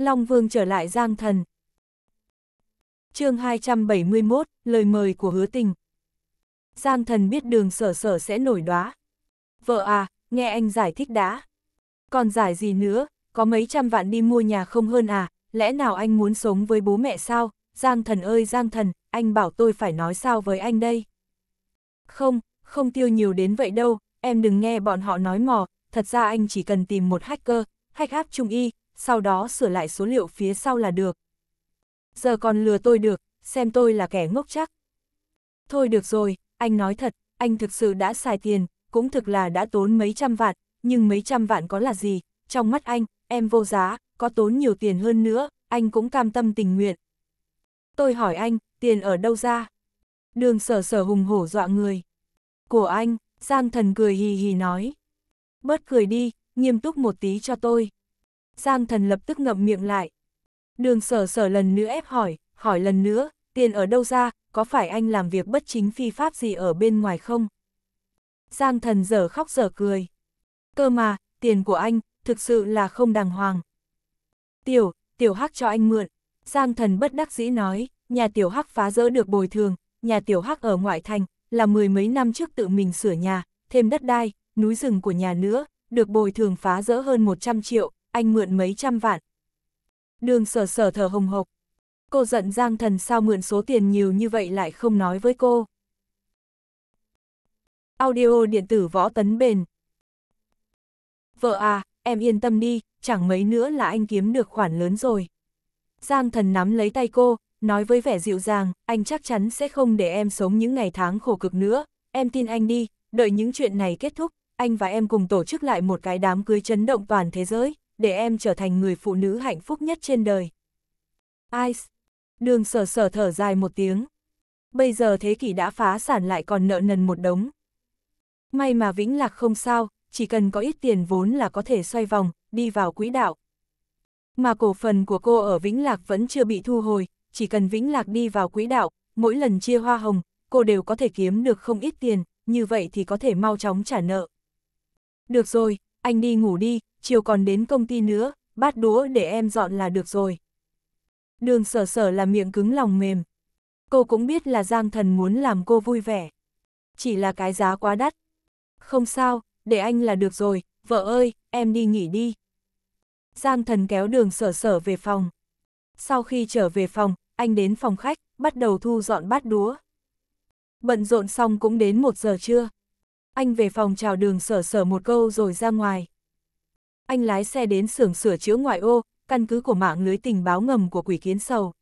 Long Vương trở lại Giang Thần. chương 271, lời mời của hứa tình. Giang Thần biết đường sở sở sẽ nổi đoá. Vợ à, nghe anh giải thích đã. Còn giải gì nữa, có mấy trăm vạn đi mua nhà không hơn à, lẽ nào anh muốn sống với bố mẹ sao? Giang Thần ơi Giang Thần, anh bảo tôi phải nói sao với anh đây? Không, không tiêu nhiều đến vậy đâu, em đừng nghe bọn họ nói mò, thật ra anh chỉ cần tìm một hacker, hack app trung y, sau đó sửa lại số liệu phía sau là được. Giờ còn lừa tôi được, xem tôi là kẻ ngốc chắc. Thôi được rồi, anh nói thật, anh thực sự đã xài tiền, cũng thực là đã tốn mấy trăm vạn, nhưng mấy trăm vạn có là gì, trong mắt anh, em vô giá, có tốn nhiều tiền hơn nữa, anh cũng cam tâm tình nguyện. Tôi hỏi anh, tiền ở đâu ra? Đường sở sở hùng hổ dọa người. Của anh, Giang thần cười hì hì nói. Bớt cười đi, nghiêm túc một tí cho tôi. Giang thần lập tức ngậm miệng lại. Đường sở sở lần nữa ép hỏi, hỏi lần nữa, tiền ở đâu ra, có phải anh làm việc bất chính phi pháp gì ở bên ngoài không? Giang thần dở khóc dở cười. Cơ mà, tiền của anh, thực sự là không đàng hoàng. Tiểu, tiểu hắc cho anh mượn. Giang thần bất đắc dĩ nói, nhà tiểu hắc phá rỡ được bồi thường, nhà tiểu hắc ở ngoại thành, là mười mấy năm trước tự mình sửa nhà, thêm đất đai, núi rừng của nhà nữa, được bồi thường phá rỡ hơn 100 triệu, anh mượn mấy trăm vạn. Đường sở sở thở hồng hộc. Cô giận Giang Thần sao mượn số tiền nhiều như vậy lại không nói với cô. Audio điện tử võ tấn bền. Vợ à, em yên tâm đi, chẳng mấy nữa là anh kiếm được khoản lớn rồi. Giang Thần nắm lấy tay cô, nói với vẻ dịu dàng, anh chắc chắn sẽ không để em sống những ngày tháng khổ cực nữa, em tin anh đi, đợi những chuyện này kết thúc, anh và em cùng tổ chức lại một cái đám cưới chấn động toàn thế giới để em trở thành người phụ nữ hạnh phúc nhất trên đời. Ice. Đường sở sở thở dài một tiếng. Bây giờ thế kỷ đã phá sản lại còn nợ nần một đống. May mà Vĩnh Lạc không sao, chỉ cần có ít tiền vốn là có thể xoay vòng, đi vào quỹ đạo. Mà cổ phần của cô ở Vĩnh Lạc vẫn chưa bị thu hồi, chỉ cần Vĩnh Lạc đi vào quỹ đạo, mỗi lần chia hoa hồng, cô đều có thể kiếm được không ít tiền, như vậy thì có thể mau chóng trả nợ. Được rồi, anh đi ngủ đi, chiều còn đến công ty nữa, bát đũa để em dọn là được rồi. Đường sở sở là miệng cứng lòng mềm. Cô cũng biết là Giang Thần muốn làm cô vui vẻ. Chỉ là cái giá quá đắt. Không sao, để anh là được rồi, vợ ơi, em đi nghỉ đi. Giang Thần kéo đường sở sở về phòng. Sau khi trở về phòng, anh đến phòng khách, bắt đầu thu dọn bát đũa. Bận rộn xong cũng đến một giờ trưa. Anh về phòng chào đường sở sở một câu rồi ra ngoài. Anh lái xe đến xưởng sửa chữa ngoại ô, căn cứ của mạng lưới tình báo ngầm của quỷ kiến sầu.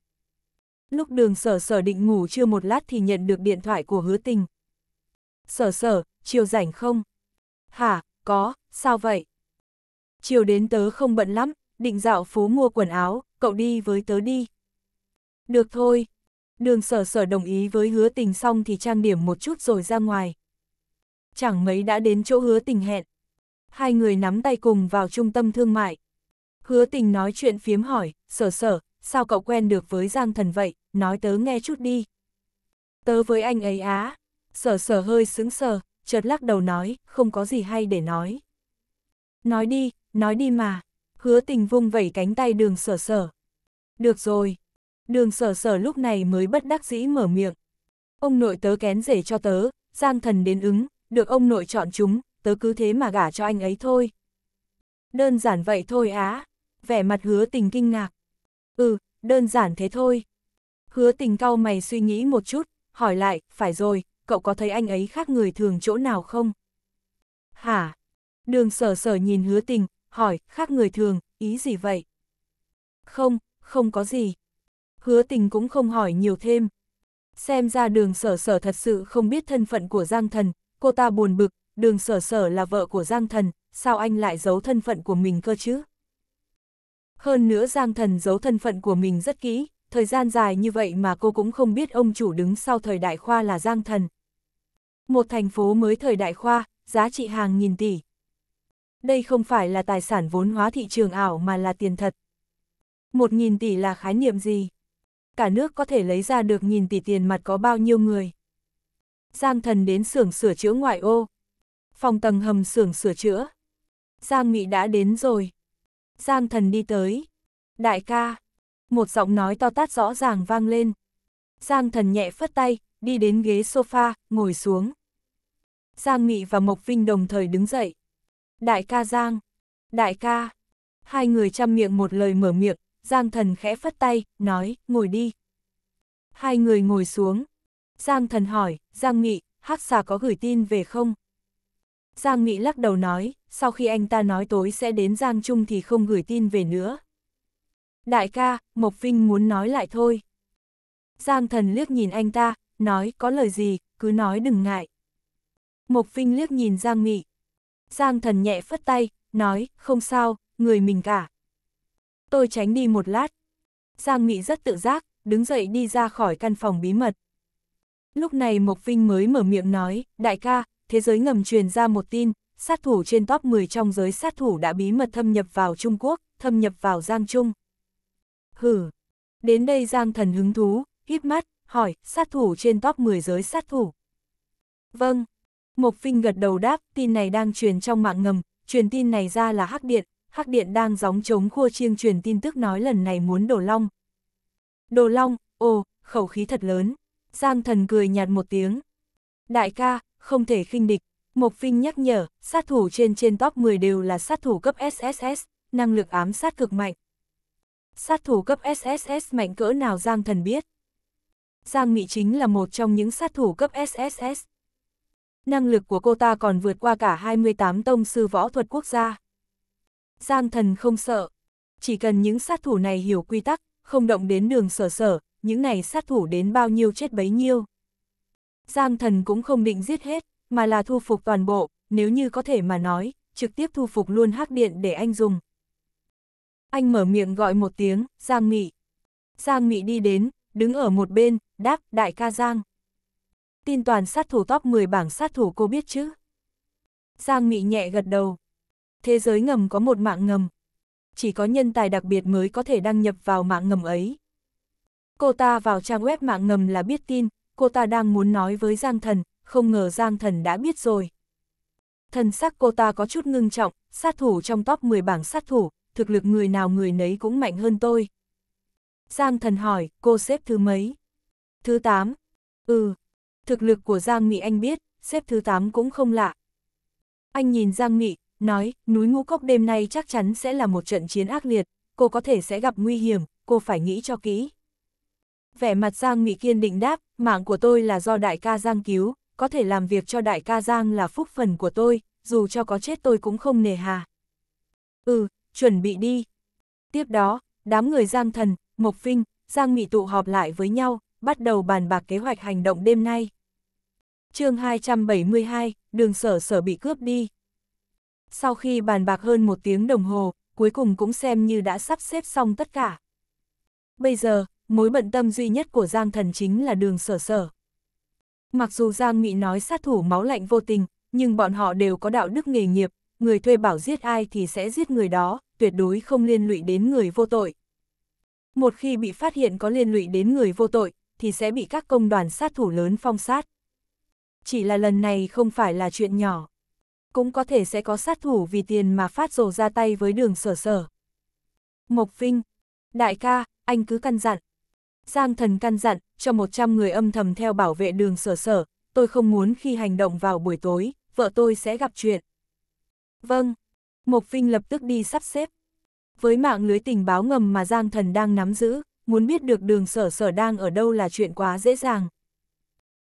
Lúc đường sở sở định ngủ chưa một lát thì nhận được điện thoại của hứa tình. Sở sở, chiều rảnh không? Hả, có, sao vậy? Chiều đến tớ không bận lắm, định dạo phố mua quần áo, cậu đi với tớ đi. Được thôi. Đường sở sở đồng ý với hứa tình xong thì trang điểm một chút rồi ra ngoài chẳng mấy đã đến chỗ hứa tình hẹn. Hai người nắm tay cùng vào trung tâm thương mại. Hứa tình nói chuyện phiếm hỏi, sở sở, sao cậu quen được với Giang Thần vậy, nói tớ nghe chút đi. Tớ với anh ấy á, sở sở hơi sững sờ, chợt lắc đầu nói, không có gì hay để nói. Nói đi, nói đi mà, hứa tình vung vẩy cánh tay đường sở sở. Được rồi, đường sở sở lúc này mới bất đắc dĩ mở miệng. Ông nội tớ kén rể cho tớ, Giang Thần đến ứng, được ông nội chọn chúng, tớ cứ thế mà gả cho anh ấy thôi. Đơn giản vậy thôi á, vẻ mặt hứa tình kinh ngạc. Ừ, đơn giản thế thôi. Hứa tình cau mày suy nghĩ một chút, hỏi lại, phải rồi, cậu có thấy anh ấy khác người thường chỗ nào không? Hả? Đường sở sở nhìn hứa tình, hỏi, khác người thường, ý gì vậy? Không, không có gì. Hứa tình cũng không hỏi nhiều thêm. Xem ra đường sở sở thật sự không biết thân phận của Giang Thần, cô ta buồn bực, đường sở sở là vợ của Giang Thần, sao anh lại giấu thân phận của mình cơ chứ? Hơn nữa Giang Thần giấu thân phận của mình rất kỹ, thời gian dài như vậy mà cô cũng không biết ông chủ đứng sau thời đại khoa là Giang Thần. Một thành phố mới thời đại khoa, giá trị hàng nghìn tỷ. Đây không phải là tài sản vốn hóa thị trường ảo mà là tiền thật. Một nghìn tỷ là khái niệm gì? Cả nước có thể lấy ra được nghìn tỷ tiền mặt có bao nhiêu người? Giang thần đến xưởng sửa chữa ngoại ô. Phòng tầng hầm xưởng sửa chữa. Giang Nghị đã đến rồi. Giang thần đi tới. Đại ca. Một giọng nói to tát rõ ràng vang lên. Giang thần nhẹ phất tay, đi đến ghế sofa, ngồi xuống. Giang Nghị và Mộc Vinh đồng thời đứng dậy. Đại ca Giang. Đại ca. Hai người chăm miệng một lời mở miệng, Giang thần khẽ phất tay, nói, ngồi đi. Hai người ngồi xuống, Giang thần hỏi, Giang Mị hắc xà có gửi tin về không? Giang Mị lắc đầu nói, sau khi anh ta nói tối sẽ đến Giang Trung thì không gửi tin về nữa. Đại ca, Mộc Vinh muốn nói lại thôi. Giang thần liếc nhìn anh ta, nói có lời gì, cứ nói đừng ngại. Mộc Vinh liếc nhìn Giang Mị. Giang thần nhẹ phất tay, nói, không sao, người mình cả. Tôi tránh đi một lát. Giang Mị rất tự giác, đứng dậy đi ra khỏi căn phòng bí mật. Lúc này Mộc Vinh mới mở miệng nói, đại ca, thế giới ngầm truyền ra một tin, sát thủ trên top 10 trong giới sát thủ đã bí mật thâm nhập vào Trung Quốc, thâm nhập vào Giang Trung. Hử! Đến đây Giang thần hứng thú, híp mắt, hỏi, sát thủ trên top 10 giới sát thủ. Vâng. Mộc Vinh gật đầu đáp, tin này đang truyền trong mạng ngầm, truyền tin này ra là Hắc Điện, Hắc Điện đang gióng trống khua chiêng truyền tin tức nói lần này muốn đổ long. Đồ long, ồ, khẩu khí thật lớn. Giang thần cười nhạt một tiếng. Đại ca, không thể khinh địch. Mộc Phinh nhắc nhở, sát thủ trên trên top 10 đều là sát thủ cấp SSS, năng lực ám sát cực mạnh. Sát thủ cấp SSS mạnh cỡ nào Giang thần biết. Giang Mỹ chính là một trong những sát thủ cấp SSS. Năng lực của cô ta còn vượt qua cả 28 tông sư võ thuật quốc gia. Giang thần không sợ. Chỉ cần những sát thủ này hiểu quy tắc, không động đến đường sở sở, những này sát thủ đến bao nhiêu chết bấy nhiêu. Giang thần cũng không định giết hết, mà là thu phục toàn bộ, nếu như có thể mà nói, trực tiếp thu phục luôn hắc điện để anh dùng. Anh mở miệng gọi một tiếng, Giang Mị, Giang Mị đi đến, đứng ở một bên, đáp, đại ca Giang. Tin toàn sát thủ top 10 bảng sát thủ cô biết chứ? Giang Mị nhẹ gật đầu. Thế giới ngầm có một mạng ngầm. Chỉ có nhân tài đặc biệt mới có thể đăng nhập vào mạng ngầm ấy. Cô ta vào trang web mạng ngầm là biết tin, cô ta đang muốn nói với Giang Thần, không ngờ Giang Thần đã biết rồi. Thần sắc cô ta có chút ngưng trọng, sát thủ trong top 10 bảng sát thủ, thực lực người nào người nấy cũng mạnh hơn tôi. Giang Thần hỏi, cô xếp thứ mấy? Thứ 8. Ừ. Thực lực của Giang Mị anh biết, xếp thứ 8 cũng không lạ. Anh nhìn Giang Mị nói, núi ngũ cốc đêm nay chắc chắn sẽ là một trận chiến ác liệt, cô có thể sẽ gặp nguy hiểm, cô phải nghĩ cho kỹ vẻ mặt Giang Mỹ kiên định đáp, mạng của tôi là do đại ca Giang cứu, có thể làm việc cho đại ca Giang là phúc phần của tôi, dù cho có chết tôi cũng không nề hà. Ừ, chuẩn bị đi. Tiếp đó, đám người Giang Thần, Mộc phinh Giang Mỹ tụ họp lại với nhau, bắt đầu bàn bạc kế hoạch hành động đêm nay. chương 272, đường sở sở bị cướp đi. Sau khi bàn bạc hơn một tiếng đồng hồ, cuối cùng cũng xem như đã sắp xếp xong tất cả. Bây giờ, mối bận tâm duy nhất của Giang Thần chính là đường sở sở. Mặc dù Giang Nghị nói sát thủ máu lạnh vô tình, nhưng bọn họ đều có đạo đức nghề nghiệp, người thuê bảo giết ai thì sẽ giết người đó, tuyệt đối không liên lụy đến người vô tội. Một khi bị phát hiện có liên lụy đến người vô tội, thì sẽ bị các công đoàn sát thủ lớn phong sát. Chỉ là lần này không phải là chuyện nhỏ. Cũng có thể sẽ có sát thủ vì tiền mà phát rồ ra tay với đường sở sở. Mộc Vinh, đại ca, anh cứ căn dặn, Giang thần căn dặn, cho 100 người âm thầm theo bảo vệ đường sở sở, tôi không muốn khi hành động vào buổi tối, vợ tôi sẽ gặp chuyện. Vâng, Mộc Vinh lập tức đi sắp xếp. Với mạng lưới tình báo ngầm mà Giang thần đang nắm giữ, muốn biết được đường sở sở đang ở đâu là chuyện quá dễ dàng.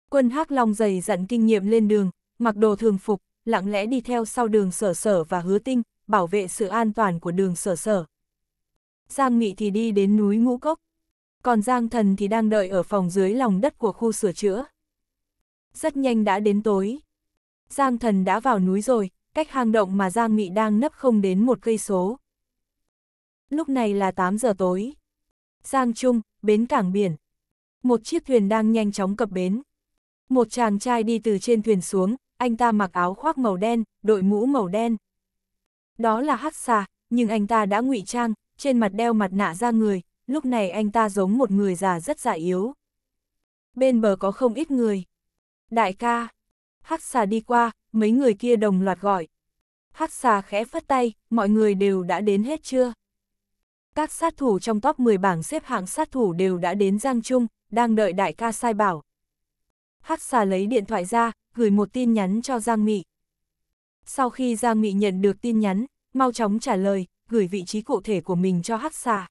Quân hắc Long dày dặn kinh nghiệm lên đường, mặc đồ thường phục, lặng lẽ đi theo sau đường sở sở và hứa tinh, bảo vệ sự an toàn của đường sở sở. Giang Nghị thì đi đến núi Ngũ Cốc còn Giang Thần thì đang đợi ở phòng dưới lòng đất của khu sửa chữa. Rất nhanh đã đến tối. Giang Thần đã vào núi rồi, cách hang động mà Giang Mị đang nấp không đến một cây số. Lúc này là 8 giờ tối. Giang Trung, bến cảng biển. Một chiếc thuyền đang nhanh chóng cập bến. Một chàng trai đi từ trên thuyền xuống, anh ta mặc áo khoác màu đen, đội mũ màu đen. Đó là Hắc Xà, nhưng anh ta đã ngụy trang, trên mặt đeo mặt nạ ra người, lúc này anh ta giống một người già rất già yếu. Bên bờ có không ít người. Đại ca, hắc xà đi qua, mấy người kia đồng loạt gọi. Hắc xà khẽ phất tay, mọi người đều đã đến hết chưa? Các sát thủ trong top 10 bảng xếp hạng sát thủ đều đã đến Giang Trung, đang đợi đại ca sai bảo. Hắc xà lấy điện thoại ra, gửi một tin nhắn cho Giang Mị. Sau khi Giang Mị nhận được tin nhắn, mau chóng trả lời, gửi vị trí cụ thể của mình cho Hắc xà.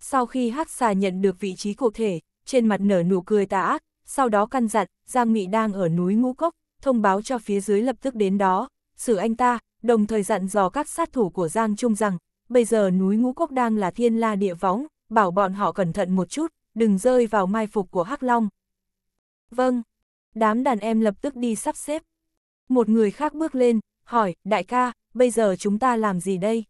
Sau khi hắc xà nhận được vị trí cụ thể, trên mặt nở nụ cười tà ác, sau đó căn dặn, Giang Mị đang ở núi Ngũ Cốc, thông báo cho phía dưới lập tức đến đó, xử anh ta, đồng thời dặn dò các sát thủ của Giang Trung rằng, bây giờ núi Ngũ Cốc đang là thiên la địa võng, bảo bọn họ cẩn thận một chút, đừng rơi vào mai phục của Hắc Long. Vâng, đám đàn em lập tức đi sắp xếp. Một người khác bước lên, hỏi, đại ca, bây giờ chúng ta làm gì đây?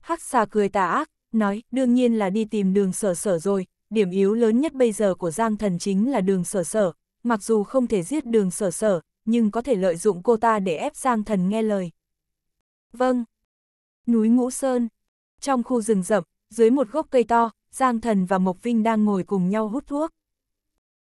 Hắc xà cười tà ác, nói, đương nhiên là đi tìm đường sở sở rồi, điểm yếu lớn nhất bây giờ của Giang Thần chính là đường sở sở, mặc dù không thể giết đường sở sở, nhưng có thể lợi dụng cô ta để ép Giang Thần nghe lời. Vâng. Núi Ngũ Sơn. Trong khu rừng rậm, dưới một gốc cây to, Giang Thần và Mộc Vinh đang ngồi cùng nhau hút thuốc.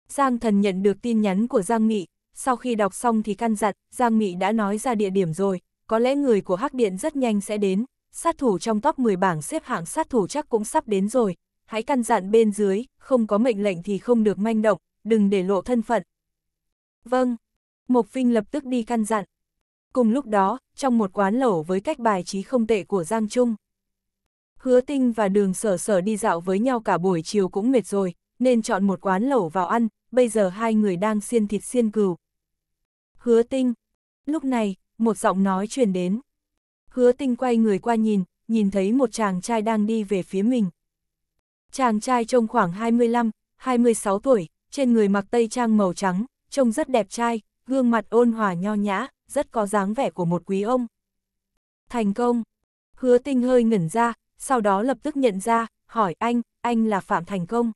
Giang Thần nhận được tin nhắn của Giang Mị, sau khi đọc xong thì căn dặn, Giang Mị đã nói ra địa điểm rồi, có lẽ người của Hắc Điện rất nhanh sẽ đến, sát thủ trong top 10 bảng xếp hạng sát thủ chắc cũng sắp đến rồi, hãy căn dặn bên dưới, không có mệnh lệnh thì không được manh động, đừng để lộ thân phận. Vâng, Mộc Vinh lập tức đi căn dặn. Cùng lúc đó, trong một quán lẩu với cách bài trí không tệ của Giang Trung. Hứa Tinh và Đường Sở Sở đi dạo với nhau cả buổi chiều cũng mệt rồi, nên chọn một quán lẩu vào ăn, bây giờ hai người đang xiên thịt xiên cừu. Hứa Tinh. Lúc này, một giọng nói truyền đến hứa tinh quay người qua nhìn, nhìn thấy một chàng trai đang đi về phía mình. Chàng trai trông khoảng 25, 26 tuổi, trên người mặc tây trang màu trắng, trông rất đẹp trai, gương mặt ôn hòa nho nhã, rất có dáng vẻ của một quý ông. Thành công! Hứa tinh hơi ngẩn ra, sau đó lập tức nhận ra, hỏi anh, anh là Phạm Thành Công.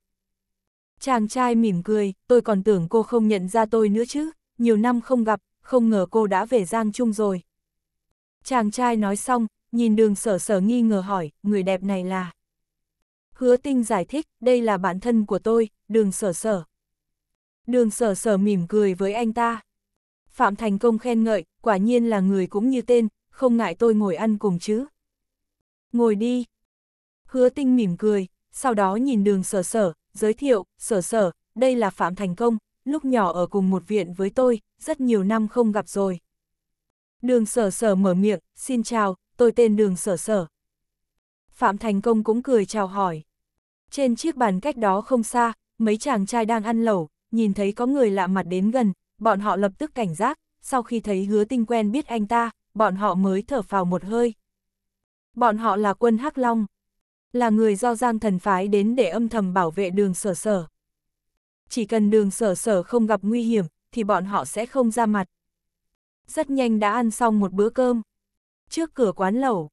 Chàng trai mỉm cười, tôi còn tưởng cô không nhận ra tôi nữa chứ, nhiều năm không gặp, không ngờ cô đã về Giang Trung rồi. Chàng trai nói xong, nhìn đường sở sở nghi ngờ hỏi, người đẹp này là... Hứa tinh giải thích, đây là bản thân của tôi, đường sở sở. Đường sở sở mỉm cười với anh ta. Phạm Thành Công khen ngợi, quả nhiên là người cũng như tên, không ngại tôi ngồi ăn cùng chứ. Ngồi đi. Hứa tinh mỉm cười, sau đó nhìn đường sở sở, giới thiệu, sở sở, đây là Phạm Thành Công, lúc nhỏ ở cùng một viện với tôi, rất nhiều năm không gặp rồi. Đường sở sở mở miệng, xin chào, tôi tên đường sở sở. Phạm Thành Công cũng cười chào hỏi. Trên chiếc bàn cách đó không xa, mấy chàng trai đang ăn lẩu, nhìn thấy có người lạ mặt đến gần, bọn họ lập tức cảnh giác, sau khi thấy hứa tinh quen biết anh ta, bọn họ mới thở phào một hơi. Bọn họ là quân Hắc Long, là người do Giang Thần Phái đến để âm thầm bảo vệ đường sở sở. Chỉ cần đường sở sở không gặp nguy hiểm, thì bọn họ sẽ không ra mặt rất nhanh đã ăn xong một bữa cơm. Trước cửa quán lẩu,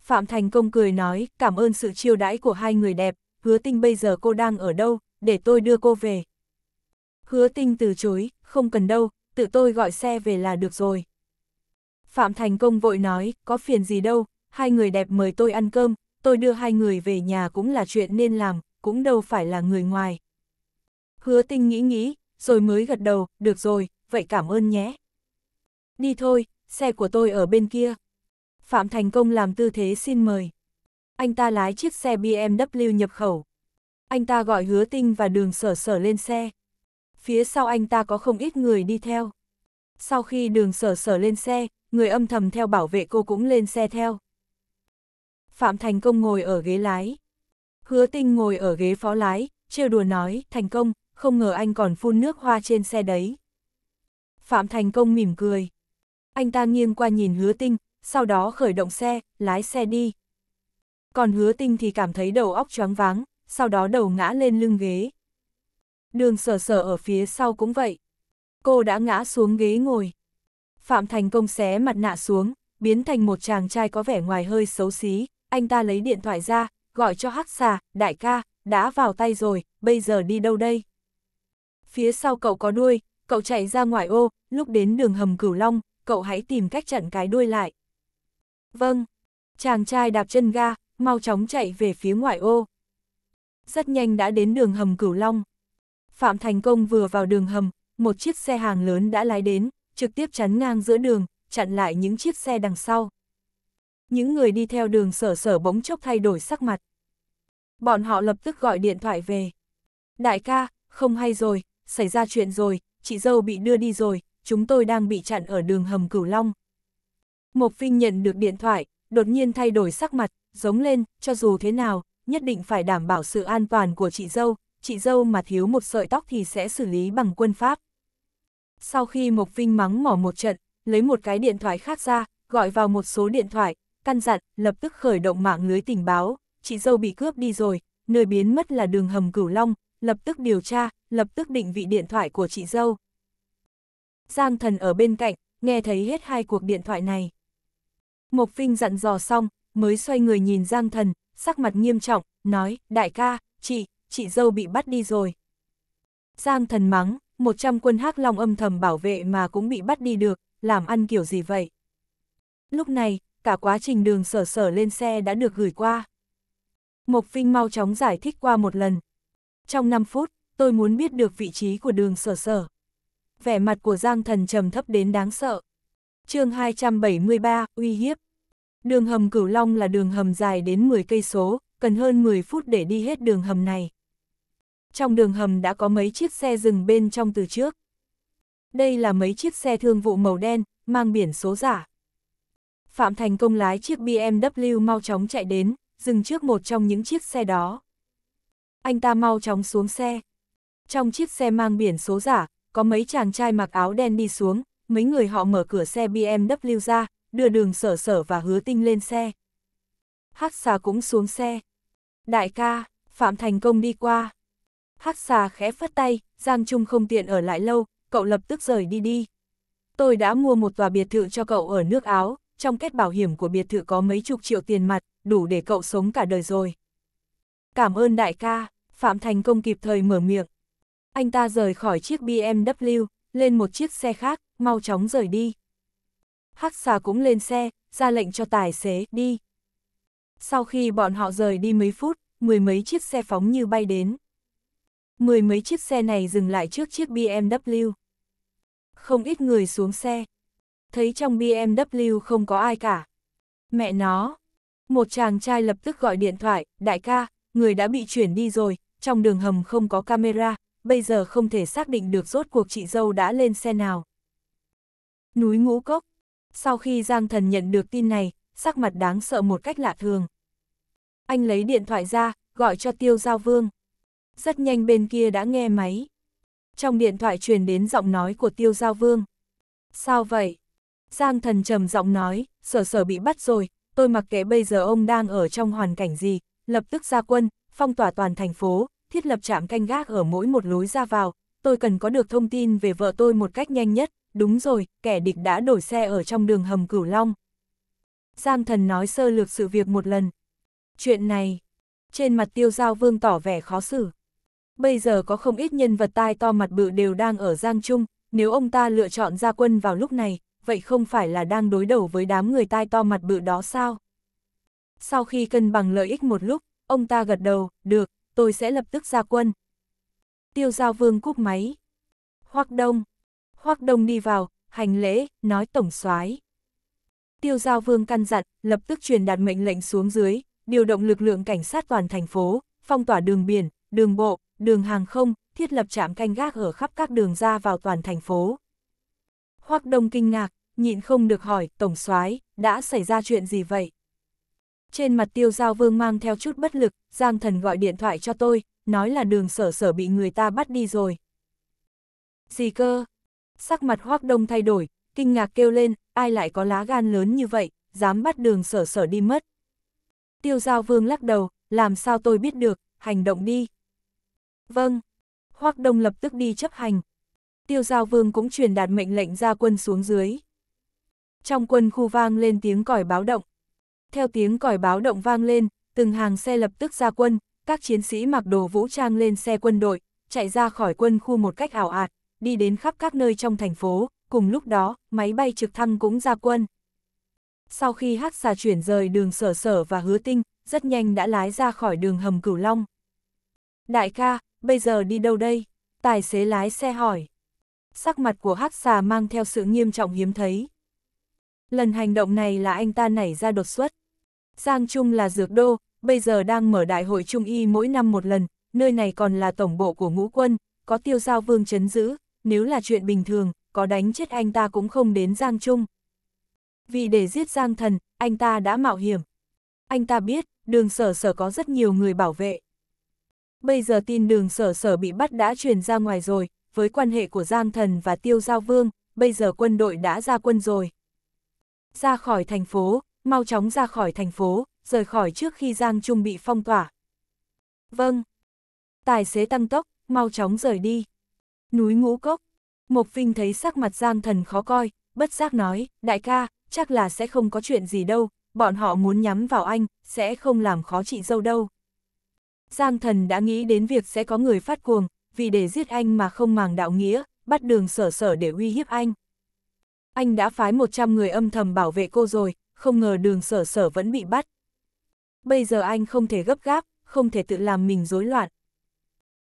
Phạm Thành Công cười nói, cảm ơn sự chiêu đãi của hai người đẹp, hứa tinh bây giờ cô đang ở đâu, để tôi đưa cô về. Hứa tinh từ chối, không cần đâu, tự tôi gọi xe về là được rồi. Phạm Thành Công vội nói, có phiền gì đâu, hai người đẹp mời tôi ăn cơm, tôi đưa hai người về nhà cũng là chuyện nên làm, cũng đâu phải là người ngoài. Hứa tinh nghĩ nghĩ, rồi mới gật đầu, được rồi, vậy cảm ơn nhé. Đi thôi, xe của tôi ở bên kia. Phạm Thành Công làm tư thế xin mời. Anh ta lái chiếc xe BMW nhập khẩu. Anh ta gọi hứa tinh và đường sở sở lên xe. Phía sau anh ta có không ít người đi theo. Sau khi đường sở sở lên xe, người âm thầm theo bảo vệ cô cũng lên xe theo. Phạm Thành Công ngồi ở ghế lái. Hứa tinh ngồi ở ghế phó lái, trêu đùa nói, Thành Công, không ngờ anh còn phun nước hoa trên xe đấy. Phạm Thành Công mỉm cười anh ta nghiêng qua nhìn hứa tinh, sau đó khởi động xe, lái xe đi. Còn hứa tinh thì cảm thấy đầu óc choáng váng, sau đó đầu ngã lên lưng ghế. Đường sở sở ở phía sau cũng vậy. Cô đã ngã xuống ghế ngồi. Phạm Thành công xé mặt nạ xuống, biến thành một chàng trai có vẻ ngoài hơi xấu xí. Anh ta lấy điện thoại ra, gọi cho hắc xà, đại ca, đã vào tay rồi, bây giờ đi đâu đây? Phía sau cậu có đuôi, cậu chạy ra ngoài ô, lúc đến đường hầm Cửu Long, cậu hãy tìm cách chặn cái đuôi lại. Vâng, chàng trai đạp chân ga, mau chóng chạy về phía ngoại ô. Rất nhanh đã đến đường hầm Cửu Long. Phạm Thành Công vừa vào đường hầm, một chiếc xe hàng lớn đã lái đến, trực tiếp chắn ngang giữa đường, chặn lại những chiếc xe đằng sau. Những người đi theo đường sở sở bỗng chốc thay đổi sắc mặt. Bọn họ lập tức gọi điện thoại về. Đại ca, không hay rồi, xảy ra chuyện rồi, chị dâu bị đưa đi rồi, chúng tôi đang bị chặn ở đường hầm Cửu Long. Mộc Vinh nhận được điện thoại, đột nhiên thay đổi sắc mặt, giống lên, cho dù thế nào, nhất định phải đảm bảo sự an toàn của chị dâu, chị dâu mà thiếu một sợi tóc thì sẽ xử lý bằng quân pháp. Sau khi Mộc Vinh mắng mỏ một trận, lấy một cái điện thoại khác ra, gọi vào một số điện thoại, căn dặn, lập tức khởi động mạng lưới tình báo, chị dâu bị cướp đi rồi, nơi biến mất là đường hầm Cửu Long, lập tức điều tra, lập tức định vị điện thoại của chị dâu. Giang thần ở bên cạnh, nghe thấy hết hai cuộc điện thoại này. Mộc Vinh dặn dò xong, mới xoay người nhìn Giang thần, sắc mặt nghiêm trọng, nói, đại ca, chị, chị dâu bị bắt đi rồi. Giang thần mắng, 100 quân hắc long âm thầm bảo vệ mà cũng bị bắt đi được, làm ăn kiểu gì vậy? Lúc này, cả quá trình đường sở sở lên xe đã được gửi qua. Mộc Vinh mau chóng giải thích qua một lần. Trong 5 phút, tôi muốn biết được vị trí của đường sở sở vẻ mặt của Giang Thần trầm thấp đến đáng sợ. chương 273, uy hiếp. Đường hầm Cửu Long là đường hầm dài đến 10 cây số, cần hơn 10 phút để đi hết đường hầm này. Trong đường hầm đã có mấy chiếc xe dừng bên trong từ trước. Đây là mấy chiếc xe thương vụ màu đen, mang biển số giả. Phạm Thành công lái chiếc BMW mau chóng chạy đến, dừng trước một trong những chiếc xe đó. Anh ta mau chóng xuống xe. Trong chiếc xe mang biển số giả, có mấy chàng trai mặc áo đen đi xuống, mấy người họ mở cửa xe BMW ra, đưa đường sở sở và hứa tinh lên xe. Hắc xà cũng xuống xe. Đại ca, Phạm Thành Công đi qua. Hắc xà khẽ phất tay, Giang Trung không tiện ở lại lâu, cậu lập tức rời đi đi. Tôi đã mua một tòa biệt thự cho cậu ở nước Áo, trong kết bảo hiểm của biệt thự có mấy chục triệu tiền mặt, đủ để cậu sống cả đời rồi. Cảm ơn đại ca, Phạm Thành Công kịp thời mở miệng anh ta rời khỏi chiếc BMW, lên một chiếc xe khác, mau chóng rời đi. Hắc xà cũng lên xe, ra lệnh cho tài xế, đi. Sau khi bọn họ rời đi mấy phút, mười mấy chiếc xe phóng như bay đến. Mười mấy chiếc xe này dừng lại trước chiếc BMW. Không ít người xuống xe. Thấy trong BMW không có ai cả. Mẹ nó. Một chàng trai lập tức gọi điện thoại, đại ca, người đã bị chuyển đi rồi, trong đường hầm không có camera, bây giờ không thể xác định được rốt cuộc chị dâu đã lên xe nào. Núi Ngũ Cốc Sau khi Giang Thần nhận được tin này, sắc mặt đáng sợ một cách lạ thường. Anh lấy điện thoại ra, gọi cho Tiêu Giao Vương. Rất nhanh bên kia đã nghe máy. Trong điện thoại truyền đến giọng nói của Tiêu Giao Vương. Sao vậy? Giang Thần trầm giọng nói, sở sở bị bắt rồi, tôi mặc kệ bây giờ ông đang ở trong hoàn cảnh gì, lập tức ra quân, phong tỏa toàn thành phố, thiết lập trạm canh gác ở mỗi một lối ra vào, tôi cần có được thông tin về vợ tôi một cách nhanh nhất, đúng rồi, kẻ địch đã đổi xe ở trong đường hầm Cửu Long. Giang thần nói sơ lược sự việc một lần. Chuyện này, trên mặt tiêu giao vương tỏ vẻ khó xử. Bây giờ có không ít nhân vật tai to mặt bự đều đang ở Giang Trung, nếu ông ta lựa chọn ra quân vào lúc này, vậy không phải là đang đối đầu với đám người tai to mặt bự đó sao? Sau khi cân bằng lợi ích một lúc, ông ta gật đầu, được, tôi sẽ lập tức ra quân. Tiêu Giao Vương cúp máy. Hoắc Đông. Hoắc Đông đi vào, hành lễ, nói tổng soái. Tiêu Giao Vương căn dặn, lập tức truyền đạt mệnh lệnh xuống dưới, điều động lực lượng cảnh sát toàn thành phố, phong tỏa đường biển, đường bộ, đường hàng không, thiết lập trạm canh gác ở khắp các đường ra vào toàn thành phố. Hoắc Đông kinh ngạc, nhịn không được hỏi, tổng soái đã xảy ra chuyện gì vậy? Trên mặt tiêu giao vương mang theo chút bất lực, Giang thần gọi điện thoại cho tôi, nói là đường sở sở bị người ta bắt đi rồi. Gì cơ? Sắc mặt hoác đông thay đổi, kinh ngạc kêu lên, ai lại có lá gan lớn như vậy, dám bắt đường sở sở đi mất. Tiêu giao vương lắc đầu, làm sao tôi biết được, hành động đi. Vâng. Hoác đông lập tức đi chấp hành. Tiêu giao vương cũng truyền đạt mệnh lệnh ra quân xuống dưới. Trong quân khu vang lên tiếng còi báo động, theo tiếng còi báo động vang lên, từng hàng xe lập tức ra quân, các chiến sĩ mặc đồ vũ trang lên xe quân đội, chạy ra khỏi quân khu một cách ảo ạt, đi đến khắp các nơi trong thành phố, cùng lúc đó, máy bay trực thăng cũng ra quân. Sau khi hắc xà chuyển rời đường sở sở và hứa tinh, rất nhanh đã lái ra khỏi đường hầm Cửu Long. Đại ca, bây giờ đi đâu đây? Tài xế lái xe hỏi. Sắc mặt của hắc xà mang theo sự nghiêm trọng hiếm thấy. Lần hành động này là anh ta nảy ra đột xuất. Giang Trung là dược đô, bây giờ đang mở đại hội trung y mỗi năm một lần, nơi này còn là tổng bộ của ngũ quân, có tiêu giao vương chấn giữ, nếu là chuyện bình thường, có đánh chết anh ta cũng không đến Giang Trung. Vì để giết Giang Thần, anh ta đã mạo hiểm. Anh ta biết, đường sở sở có rất nhiều người bảo vệ. Bây giờ tin đường sở sở bị bắt đã truyền ra ngoài rồi, với quan hệ của Giang Thần và Tiêu Giao Vương, bây giờ quân đội đã ra quân rồi. Ra khỏi thành phố, mau chóng ra khỏi thành phố, rời khỏi trước khi Giang Trung bị phong tỏa. Vâng. Tài xế tăng tốc, mau chóng rời đi. Núi ngũ cốc. Mộc Vinh thấy sắc mặt Giang thần khó coi, bất giác nói, đại ca, chắc là sẽ không có chuyện gì đâu, bọn họ muốn nhắm vào anh, sẽ không làm khó chị dâu đâu. Giang thần đã nghĩ đến việc sẽ có người phát cuồng, vì để giết anh mà không màng đạo nghĩa, bắt đường sở sở để uy hiếp anh. Anh đã phái 100 người âm thầm bảo vệ cô rồi, không ngờ đường sở sở vẫn bị bắt. Bây giờ anh không thể gấp gáp, không thể tự làm mình rối loạn.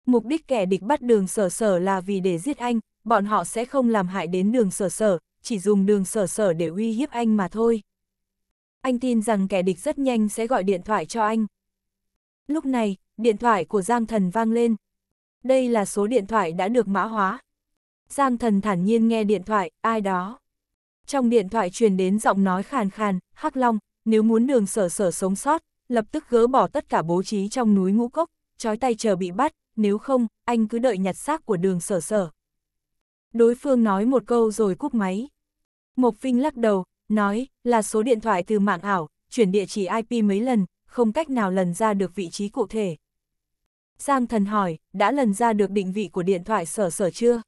Mục đích kẻ địch bắt đường sở sở là vì để giết anh, bọn họ sẽ không làm hại đến đường sở sở, chỉ dùng đường sở sở để uy hiếp anh mà thôi. Anh tin rằng kẻ địch rất nhanh sẽ gọi điện thoại cho anh. Lúc này, điện thoại của Giang Thần vang lên. Đây là số điện thoại đã được mã hóa. Giang Thần thản nhiên nghe điện thoại, ai đó trong điện thoại truyền đến giọng nói khàn khàn, Hắc Long, nếu muốn đường sở sở sống sót, lập tức gỡ bỏ tất cả bố trí trong núi ngũ cốc, trói tay chờ bị bắt, nếu không, anh cứ đợi nhặt xác của đường sở sở. Đối phương nói một câu rồi cúp máy. Mộc Vinh lắc đầu, nói, là số điện thoại từ mạng ảo, chuyển địa chỉ IP mấy lần, không cách nào lần ra được vị trí cụ thể. Giang thần hỏi, đã lần ra được định vị của điện thoại sở sở chưa?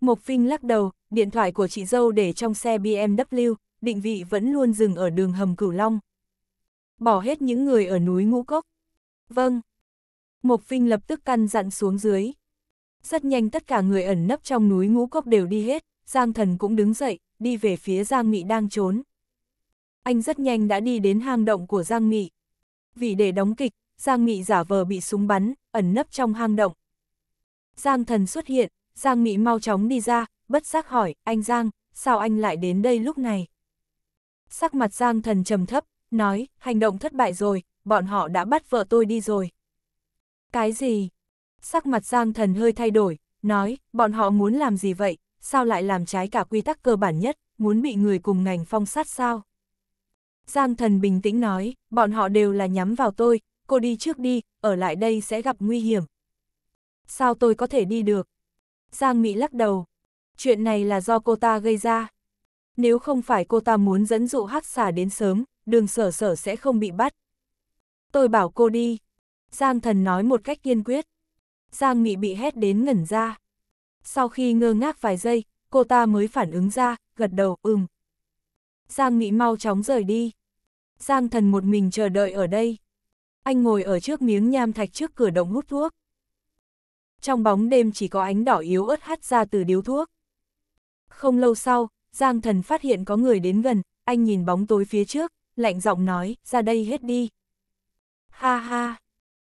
Mộc Vinh lắc đầu, điện thoại của chị dâu để trong xe BMW, định vị vẫn luôn dừng ở đường hầm Cửu Long. Bỏ hết những người ở núi Ngũ Cốc. Vâng. Mộc Phinh lập tức căn dặn xuống dưới. Rất nhanh tất cả người ẩn nấp trong núi Ngũ Cốc đều đi hết, Giang Thần cũng đứng dậy, đi về phía Giang Mị đang trốn. Anh rất nhanh đã đi đến hang động của Giang Mị. Vì để đóng kịch, Giang Mị giả vờ bị súng bắn, ẩn nấp trong hang động. Giang Thần xuất hiện, Giang Mị mau chóng đi ra, bất giác hỏi, anh Giang, sao anh lại đến đây lúc này? Sắc mặt Giang thần trầm thấp, nói, hành động thất bại rồi, bọn họ đã bắt vợ tôi đi rồi. Cái gì? Sắc mặt Giang thần hơi thay đổi, nói, bọn họ muốn làm gì vậy, sao lại làm trái cả quy tắc cơ bản nhất, muốn bị người cùng ngành phong sát sao? Giang thần bình tĩnh nói, bọn họ đều là nhắm vào tôi, cô đi trước đi, ở lại đây sẽ gặp nguy hiểm. Sao tôi có thể đi được? Giang Mỹ lắc đầu, chuyện này là do cô ta gây ra. Nếu không phải cô ta muốn dẫn dụ hắc xà đến sớm, đường sở sở sẽ không bị bắt. Tôi bảo cô đi. Giang thần nói một cách kiên quyết. Giang mị bị hét đến ngẩn ra. Sau khi ngơ ngác vài giây, cô ta mới phản ứng ra, gật đầu, ừm. Giang mị mau chóng rời đi. Giang thần một mình chờ đợi ở đây. Anh ngồi ở trước miếng nham thạch trước cửa động hút thuốc. Trong bóng đêm chỉ có ánh đỏ yếu ớt hắt ra từ điếu thuốc. Không lâu sau, Giang thần phát hiện có người đến gần, anh nhìn bóng tối phía trước, lạnh giọng nói, ra đây hết đi. Ha ha!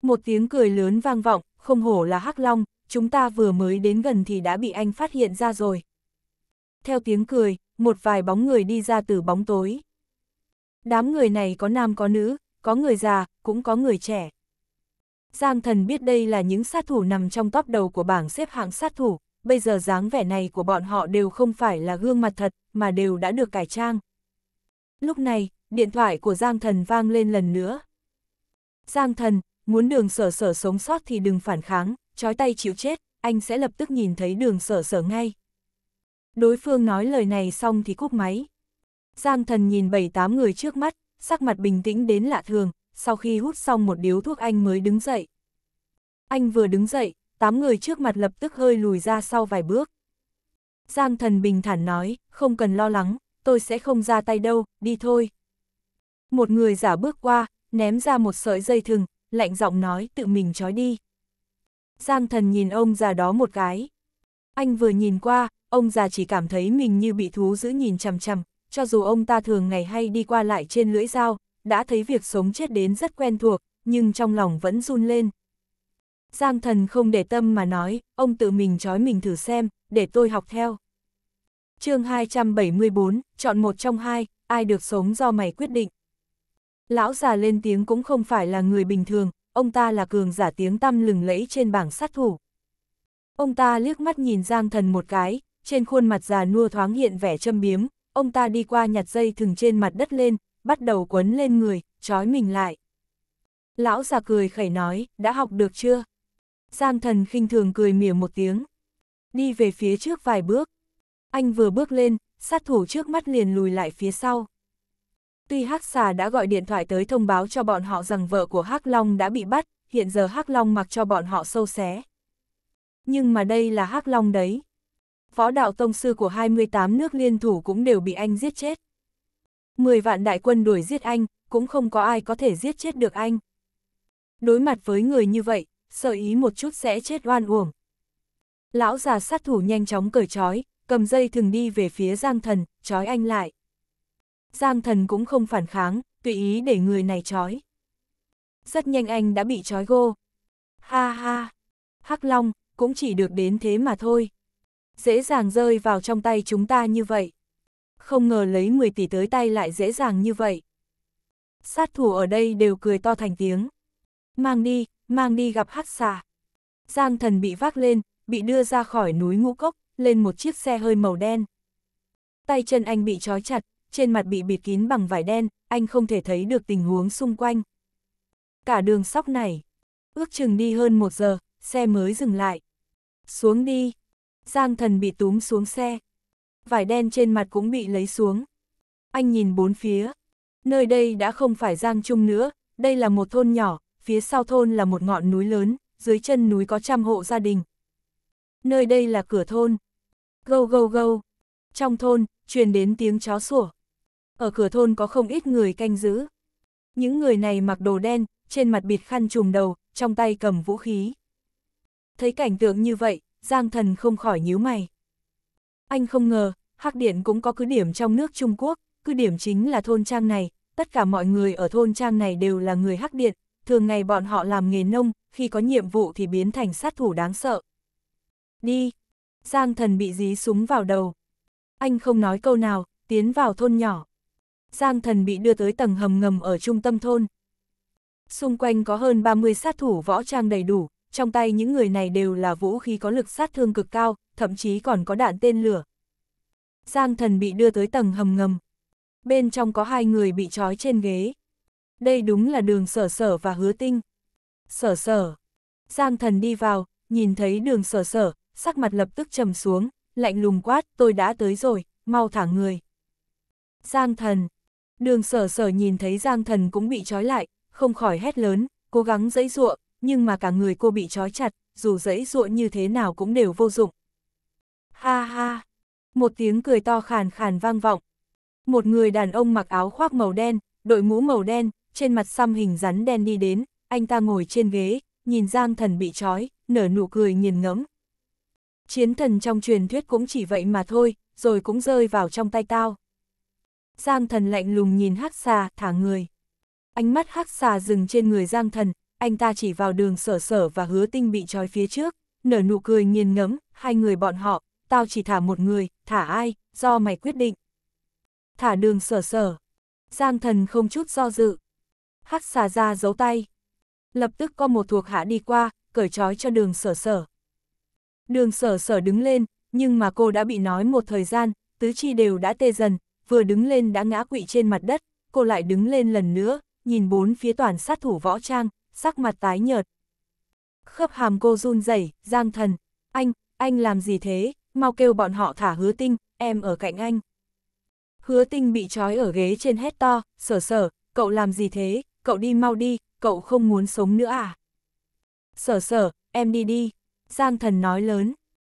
Một tiếng cười lớn vang vọng, không hổ là Hắc Long, chúng ta vừa mới đến gần thì đã bị anh phát hiện ra rồi. Theo tiếng cười, một vài bóng người đi ra từ bóng tối. Đám người này có nam có nữ, có người già, cũng có người trẻ. Giang thần biết đây là những sát thủ nằm trong top đầu của bảng xếp hạng sát thủ, bây giờ dáng vẻ này của bọn họ đều không phải là gương mặt thật, mà đều đã được cải trang. Lúc này, điện thoại của Giang Thần vang lên lần nữa. Giang Thần, muốn đường sở sở sống sót thì đừng phản kháng, trói tay chịu chết, anh sẽ lập tức nhìn thấy đường sở sở ngay. Đối phương nói lời này xong thì cúp máy. Giang Thần nhìn bảy tám người trước mắt, sắc mặt bình tĩnh đến lạ thường, sau khi hút xong một điếu thuốc anh mới đứng dậy. Anh vừa đứng dậy, tám người trước mặt lập tức hơi lùi ra sau vài bước. Giang thần bình thản nói, không cần lo lắng, tôi sẽ không ra tay đâu, đi thôi. Một người giả bước qua, ném ra một sợi dây thừng, lạnh giọng nói tự mình trói đi. Giang thần nhìn ông già đó một cái. Anh vừa nhìn qua, ông già chỉ cảm thấy mình như bị thú giữ nhìn chằm chằm, cho dù ông ta thường ngày hay đi qua lại trên lưỡi dao, đã thấy việc sống chết đến rất quen thuộc, nhưng trong lòng vẫn run lên. Giang thần không để tâm mà nói, ông tự mình trói mình thử xem, để tôi học theo. chương 274, chọn một trong hai, ai được sống do mày quyết định. Lão già lên tiếng cũng không phải là người bình thường, ông ta là cường giả tiếng tăm lừng lẫy trên bảng sát thủ. Ông ta liếc mắt nhìn Giang thần một cái, trên khuôn mặt già nua thoáng hiện vẻ châm biếm, ông ta đi qua nhặt dây thừng trên mặt đất lên, bắt đầu quấn lên người, trói mình lại. Lão già cười khẩy nói, đã học được chưa? Giang thần khinh thường cười mỉa một tiếng. Đi về phía trước vài bước. Anh vừa bước lên, sát thủ trước mắt liền lùi lại phía sau. Tuy Hắc Xà đã gọi điện thoại tới thông báo cho bọn họ rằng vợ của Hắc Long đã bị bắt, hiện giờ Hắc Long mặc cho bọn họ sâu xé. Nhưng mà đây là Hắc Long đấy. phó đạo tông sư của 28 nước liên thủ cũng đều bị anh giết chết. Mười vạn đại quân đuổi giết anh, cũng không có ai có thể giết chết được anh. Đối mặt với người như vậy, sợ ý một chút sẽ chết oan uổng. Lão già sát thủ nhanh chóng cởi trói, cầm dây thường đi về phía Giang Thần, trói anh lại. Giang Thần cũng không phản kháng, tùy ý để người này trói. Rất nhanh anh đã bị trói gô. Ha ha, Hắc Long, cũng chỉ được đến thế mà thôi. Dễ dàng rơi vào trong tay chúng ta như vậy. Không ngờ lấy 10 tỷ tới tay lại dễ dàng như vậy. Sát thủ ở đây đều cười to thành tiếng. Mang đi, mang đi gặp hắc xà. Giang thần bị vác lên, bị đưa ra khỏi núi ngũ cốc, lên một chiếc xe hơi màu đen. Tay chân anh bị trói chặt, trên mặt bị bịt kín bằng vải đen, anh không thể thấy được tình huống xung quanh. Cả đường sóc này, ước chừng đi hơn một giờ, xe mới dừng lại. Xuống đi, Giang thần bị túm xuống xe. Vải đen trên mặt cũng bị lấy xuống. Anh nhìn bốn phía. Nơi đây đã không phải Giang Trung nữa, đây là một thôn nhỏ, phía sau thôn là một ngọn núi lớn, dưới chân núi có trăm hộ gia đình. Nơi đây là cửa thôn. Gâu gâu gâu. Trong thôn, truyền đến tiếng chó sủa. Ở cửa thôn có không ít người canh giữ. Những người này mặc đồ đen, trên mặt bịt khăn trùm đầu, trong tay cầm vũ khí. Thấy cảnh tượng như vậy, Giang Thần không khỏi nhíu mày. Anh không ngờ, Hắc Điện cũng có cứ điểm trong nước Trung Quốc, cứ điểm chính là thôn trang này, tất cả mọi người ở thôn trang này đều là người Hắc Điện, thường ngày bọn họ làm nghề nông, khi có nhiệm vụ thì biến thành sát thủ đáng sợ. Đi! Giang thần bị dí súng vào đầu. Anh không nói câu nào, tiến vào thôn nhỏ. Giang thần bị đưa tới tầng hầm ngầm ở trung tâm thôn. Xung quanh có hơn 30 sát thủ võ trang đầy đủ, trong tay những người này đều là vũ khí có lực sát thương cực cao, thậm chí còn có đạn tên lửa. Giang thần bị đưa tới tầng hầm ngầm. Bên trong có hai người bị trói trên ghế, đây đúng là đường sở sở và hứa tinh. Sở sở. Giang thần đi vào, nhìn thấy đường sở sở, sắc mặt lập tức trầm xuống, lạnh lùng quát, tôi đã tới rồi, mau thả người. Giang thần. Đường sở sở nhìn thấy giang thần cũng bị trói lại, không khỏi hét lớn, cố gắng dẫy dụa, nhưng mà cả người cô bị trói chặt, dù dẫy dụa như thế nào cũng đều vô dụng. Ha ha. Một tiếng cười to khàn khàn vang vọng. Một người đàn ông mặc áo khoác màu đen, đội mũ màu đen, trên mặt xăm hình rắn đen đi đến, anh ta ngồi trên ghế, nhìn Giang thần bị trói, nở nụ cười nghiền ngẫm. Chiến thần trong truyền thuyết cũng chỉ vậy mà thôi, rồi cũng rơi vào trong tay tao. Giang thần lạnh lùng nhìn hắc xà, thả người. Ánh mắt hắc xà dừng trên người Giang thần, anh ta chỉ vào đường sở sở và hứa tinh bị trói phía trước, nở nụ cười nghiền ngẫm, hai người bọn họ, tao chỉ thả một người, thả ai, do mày quyết định. Thả đường sở sở. Giang thần không chút do dự hắc xà ra giấu tay. Lập tức có một thuộc hạ đi qua, cởi trói cho đường sở sở. Đường sở sở đứng lên, nhưng mà cô đã bị nói một thời gian, tứ chi đều đã tê dần, vừa đứng lên đã ngã quỵ trên mặt đất, cô lại đứng lên lần nữa, nhìn bốn phía toàn sát thủ võ trang, sắc mặt tái nhợt. Khớp hàm cô run rẩy, giang thần, anh, anh làm gì thế, mau kêu bọn họ thả hứa tinh, em ở cạnh anh. Hứa tinh bị trói ở ghế trên hét to, sở sở, cậu làm gì thế, cậu đi mau đi, cậu không muốn sống nữa à? Sở sở, em đi đi. Giang thần nói lớn.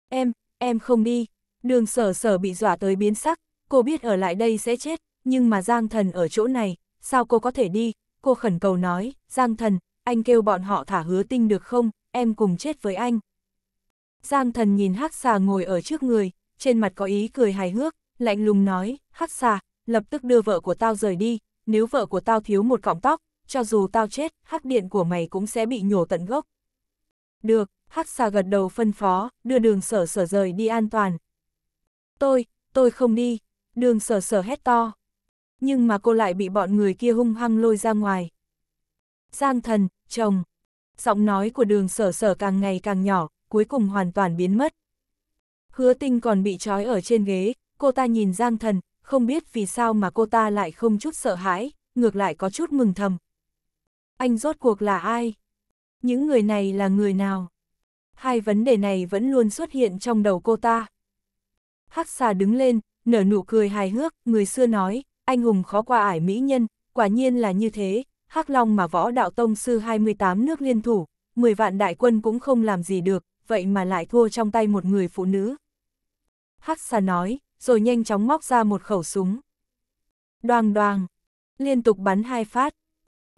Em, em không đi. Đường sở sở bị dọa tới biến sắc, cô biết ở lại đây sẽ chết, nhưng mà Giang thần ở chỗ này, sao cô có thể đi? Cô khẩn cầu nói, Giang thần, anh kêu bọn họ thả hứa tinh được không, em cùng chết với anh. Giang thần nhìn hắc xà ngồi ở trước người, trên mặt có ý cười hài hước, lạnh lùng nói, hắc xà, lập tức đưa vợ của tao rời đi, nếu vợ của tao thiếu một cọng tóc, cho dù tao chết, hắc điện của mày cũng sẽ bị nhổ tận gốc. Được, hắc xà gật đầu phân phó, đưa đường sở sở rời đi an toàn. Tôi, tôi không đi, đường sở sở hét to. Nhưng mà cô lại bị bọn người kia hung hăng lôi ra ngoài. Giang thần, chồng. Giọng nói của đường sở sở càng ngày càng nhỏ, cuối cùng hoàn toàn biến mất. Hứa tinh còn bị trói ở trên ghế, cô ta nhìn Giang thần, không biết vì sao mà cô ta lại không chút sợ hãi, ngược lại có chút mừng thầm, anh rốt cuộc là ai? Những người này là người nào? Hai vấn đề này vẫn luôn xuất hiện trong đầu cô ta. Hắc xà đứng lên, nở nụ cười hài hước, người xưa nói, anh hùng khó qua ải mỹ nhân, quả nhiên là như thế, Hắc Long mà võ đạo tông sư 28 nước liên thủ, 10 vạn đại quân cũng không làm gì được, vậy mà lại thua trong tay một người phụ nữ. Hắc xà nói, rồi nhanh chóng móc ra một khẩu súng. Đoàng đoàng, liên tục bắn hai phát